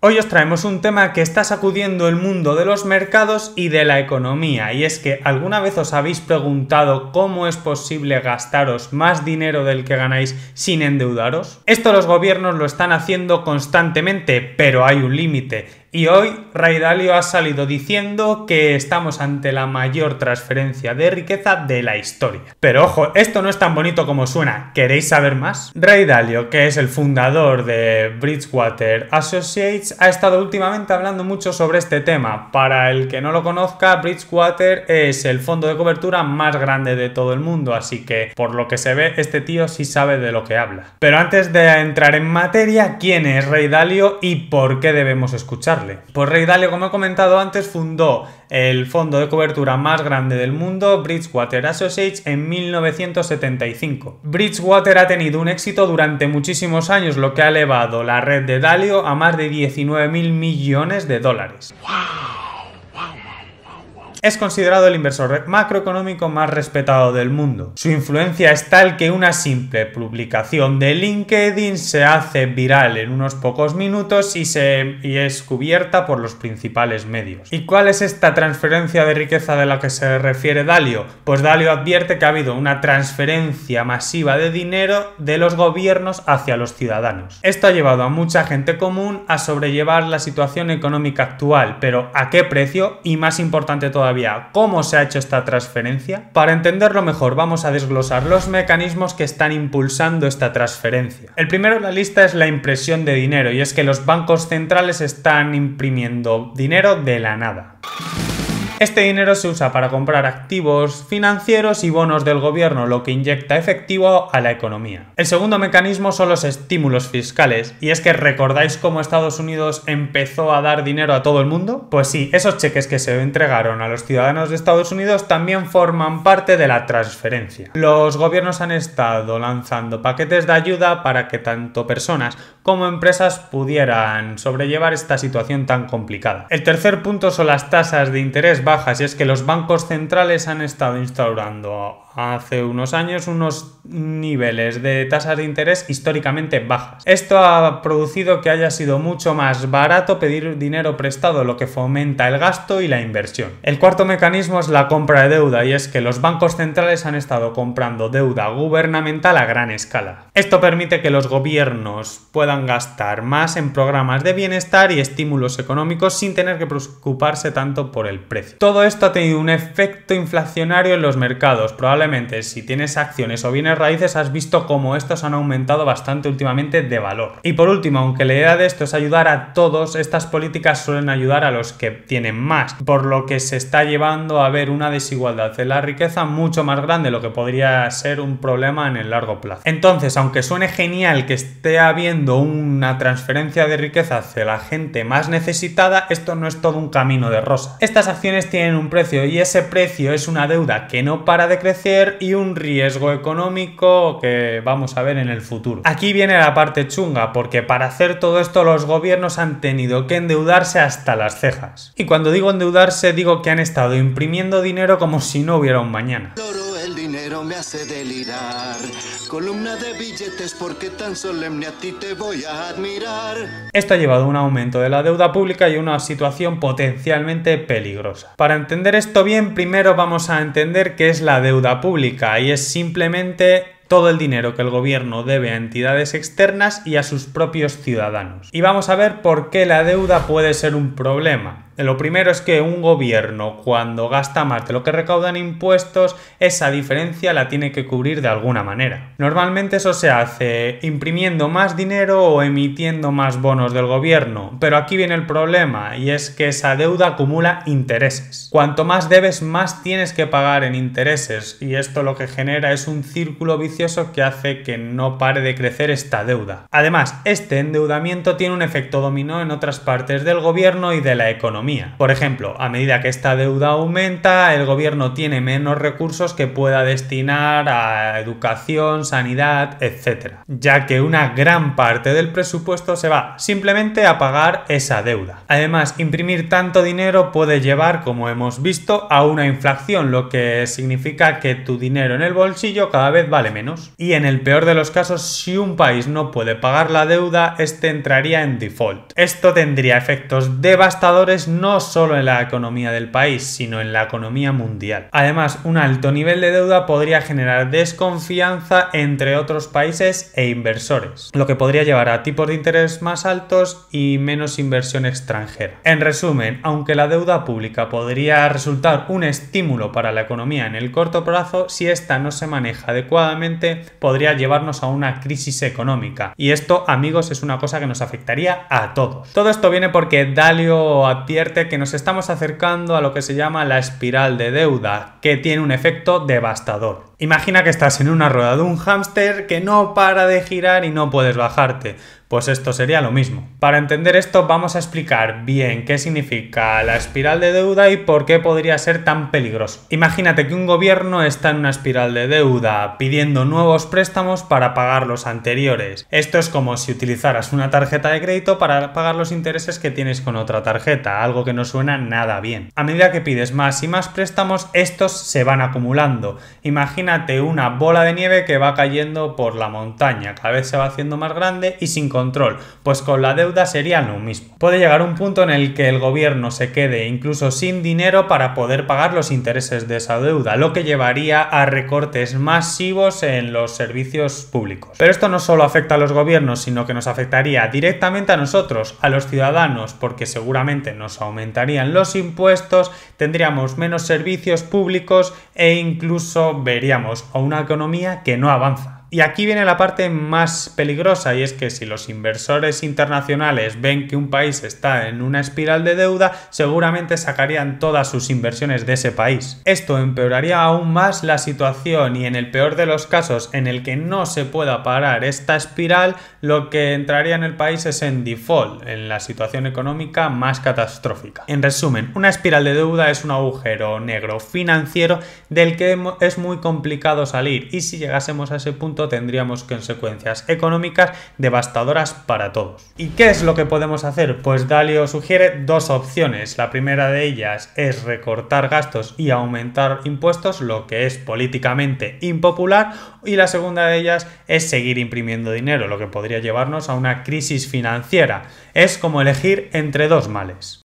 Hoy os traemos un tema que está sacudiendo el mundo de los mercados y de la economía y es que alguna vez os habéis preguntado cómo es posible gastaros más dinero del que ganáis sin endeudaros? Esto los gobiernos lo están haciendo constantemente, pero hay un límite y hoy Ray Dalio ha salido diciendo que estamos ante la mayor transferencia de riqueza de la historia. Pero ojo, esto no es tan bonito como suena. ¿Queréis saber más? Ray Dalio, que es el fundador de Bridgewater Associates, ha estado últimamente hablando mucho sobre este tema. Para el que no lo conozca, Bridgewater es el fondo de cobertura más grande de todo el mundo, así que por lo que se ve, este tío sí sabe de lo que habla. Pero antes de entrar en materia, ¿quién es Ray Dalio y por qué debemos escucharlo? Por Pues Rey Dalio, como he comentado antes, fundó el fondo de cobertura más grande del mundo, Bridgewater Associates, en 1975. Bridgewater ha tenido un éxito durante muchísimos años, lo que ha elevado la red de Dalio a más de 19.000 millones de dólares. ¡Wow! es considerado el inversor macroeconómico más respetado del mundo. Su influencia es tal que una simple publicación de LinkedIn se hace viral en unos pocos minutos y, se, es cubierta por los principales medios. ¿Y cuál es esta transferencia de riqueza de la que se refiere Dalio? Pues Dalio advierte que ha habido una transferencia masiva de dinero de los gobiernos hacia los ciudadanos. Esto ha llevado a mucha gente común a sobrellevar la situación económica actual, pero ¿a qué precio? Y más importante todavía, cómo se ha hecho esta transferencia? Para entenderlo mejor vamos a desglosar los mecanismos que están impulsando esta transferencia. El primero en la lista es la impresión de dinero y es que los bancos centrales están imprimiendo dinero de la nada. Este dinero se usa para comprar activos financieros y bonos del gobierno, lo que inyecta efectivo a la economía. El segundo mecanismo son los estímulos fiscales, y es que recordáis cómo Estados Unidos empezó a dar dinero a todo el mundo? Pues sí, esos cheques que se entregaron a los ciudadanos de Estados Unidos también forman parte de la transferencia. Los gobiernos han estado lanzando paquetes de ayuda para que tanto personas como empresas pudieran sobrellevar esta situación tan complicada. El tercer punto son las tasas de interés bajas y es que los bancos centrales han estado instaurando hace unos años unos niveles de tasas de interés históricamente bajas. Esto ha producido que haya sido mucho más barato pedir dinero prestado, lo que fomenta el gasto y la inversión. El cuarto mecanismo es la compra de deuda y es que los bancos centrales han estado comprando deuda gubernamental a gran escala. Esto permite que los gobiernos puedan gastar más en programas de bienestar y estímulos económicos sin tener que preocuparse tanto por el precio. Todo esto ha tenido un efecto inflacionario en los mercados, si tienes acciones o bienes raíces has visto cómo estos han aumentado bastante últimamente de valor. Y por último, aunque la idea de esto es ayudar a todos, estas políticas suelen ayudar a los que tienen más, por lo que se está llevando a ver una desigualdad de la riqueza mucho más grande, lo que podría ser un problema en el largo plazo. Entonces, aunque suene genial que esté habiendo una transferencia de riqueza hacia la gente más necesitada, esto no es todo un camino de rosa. Estas acciones tienen un precio y ese precio es una deuda que no para de crecer y un riesgo económico que vamos a ver en el futuro. Aquí viene la parte chunga, porque para hacer todo esto los gobiernos han tenido que endeudarse hasta las cejas. Y cuando digo endeudarse, digo que han estado imprimiendo dinero como si no hubiera un mañana hace delirar. Columna de billetes porque tan solemne a ti te voy a admirar. Esto ha llevado a un aumento de la deuda pública y una situación potencialmente peligrosa. Para entender esto bien, primero vamos a entender qué es la deuda pública y es simplemente todo el dinero que el gobierno debe a entidades externas y a sus propios ciudadanos. Y vamos a ver por qué la deuda puede ser un problema. Lo primero es que un gobierno cuando gasta más de lo que recaudan impuestos, esa diferencia la tiene que cubrir de alguna manera. Normalmente eso se hace imprimiendo más dinero o emitiendo más bonos del gobierno, pero aquí viene el problema y es que esa deuda acumula intereses. Cuanto más debes, más tienes que pagar en intereses y esto lo que genera es un círculo vicioso que hace que no pare de crecer esta deuda. Además, este endeudamiento tiene un efecto dominó en otras partes del gobierno y de la economía por ejemplo, a medida que esta deuda aumenta, el gobierno tiene menos recursos que pueda destinar a educación, sanidad, etc. Ya que una gran parte del presupuesto se va simplemente a pagar esa deuda. Además, imprimir tanto dinero puede llevar, como hemos visto, a una inflación, lo que significa que tu dinero en el bolsillo cada vez vale menos. Y en el peor de los casos, si un país no puede pagar la deuda, este entraría en default. Esto tendría efectos devastadores no solo en la economía del país, sino en la economía mundial. Además, un alto nivel de deuda podría generar desconfianza entre otros países e inversores, lo que podría llevar a tipos de interés más altos y menos inversión extranjera. En resumen, aunque la deuda pública podría resultar un estímulo para la economía en el corto plazo, si ésta no se maneja adecuadamente, podría llevarnos a una crisis económica. Y esto, amigos, es una cosa que nos afectaría a todos. Todo esto viene porque Dalio pie que nos estamos acercando a lo que se llama la espiral de deuda, que tiene un efecto devastador. Imagina que estás en una rueda de un hámster que no para de girar y no puedes bajarte. Pues esto sería lo mismo. Para entender esto vamos a explicar bien qué significa la espiral de deuda y por qué podría ser tan peligroso. Imagínate que un gobierno está en una espiral de deuda pidiendo nuevos préstamos para pagar los anteriores. Esto es como si utilizaras una tarjeta de crédito para pagar los intereses que tienes con otra tarjeta, algo que no suena nada bien. A medida que pides más y más préstamos, estos se van acumulando. Imagínate una bola de nieve que va cayendo por la montaña, cada vez se va haciendo más grande y sin control, pues con la deuda sería lo mismo. Puede llegar un punto en el que el gobierno se quede incluso sin dinero para poder pagar los intereses de esa deuda, lo que llevaría a recortes masivos en los servicios públicos. Pero esto no solo afecta a los gobiernos, sino que nos afectaría directamente a nosotros, a los ciudadanos, porque seguramente nos aumentarían los impuestos, tendríamos menos servicios públicos e incluso veríamos a una economía que no avanza. Y aquí viene la parte más peligrosa y es que si los inversores internacionales ven que un país está en una espiral de deuda, seguramente sacarían todas sus inversiones de ese país. Esto empeoraría aún más la situación y en el peor de los casos en el que no se pueda parar esta espiral, lo que entraría en el país es en default, en la situación económica más catastrófica. En resumen, una espiral de deuda es un agujero negro financiero del que es muy complicado salir y si llegásemos a ese punto tendríamos consecuencias económicas devastadoras para todos. ¿Y qué es lo que podemos hacer? Pues Dalio sugiere dos opciones. La primera de ellas es recortar gastos y aumentar impuestos, lo que es políticamente impopular, y la segunda de ellas es seguir imprimiendo dinero, lo que podría llevarnos a una crisis financiera. Es como elegir entre dos males.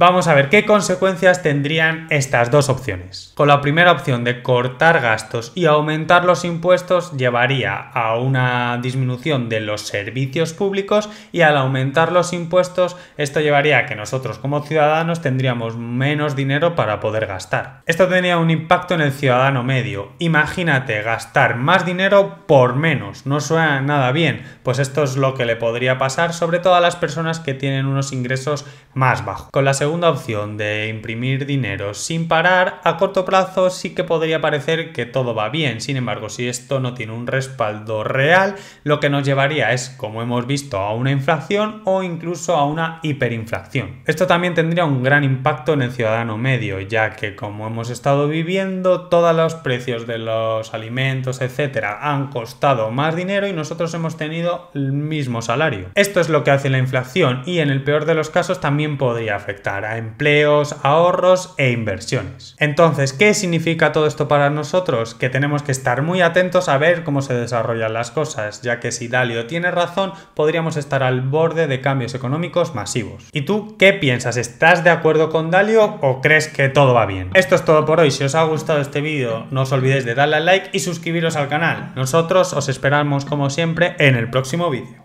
Vamos a ver qué consecuencias tendrían estas dos opciones. Con la primera opción de cortar gastos y aumentar los impuestos llevaría a una disminución de los servicios públicos y al aumentar los impuestos esto llevaría a que nosotros como ciudadanos tendríamos menos dinero para poder gastar. Esto tenía un impacto en el ciudadano medio. Imagínate gastar más dinero por menos. No suena nada bien, pues esto es lo que le podría pasar sobre todo a las personas que tienen unos ingresos más bajos. Con la segunda opción de imprimir dinero sin parar, a corto plazo sí que podría parecer que todo va bien. Sin embargo, si esto no tiene un respaldo real, lo que nos llevaría es, como hemos visto, a una inflación o incluso a una hiperinflación. Esto también tendría un gran impacto en el ciudadano medio, ya que como hemos estado viviendo, todos los precios de los alimentos, etcétera, han costado más dinero y nosotros hemos tenido el mismo salario. Esto es lo que hace la inflación y en el peor de los casos también podría afectar a empleos, ahorros e inversiones. Entonces, ¿qué significa todo esto para nosotros? Que tenemos que estar muy atentos a ver cómo se desarrollan las cosas, ya que si Dalio tiene razón, podríamos estar al borde de cambios económicos masivos. ¿Y tú qué piensas? ¿Estás de acuerdo con Dalio o crees que todo va bien? Esto es todo por hoy. Si os ha gustado este vídeo, no os olvidéis de darle al like y suscribiros al canal. Nosotros os esperamos como siempre en el próximo vídeo.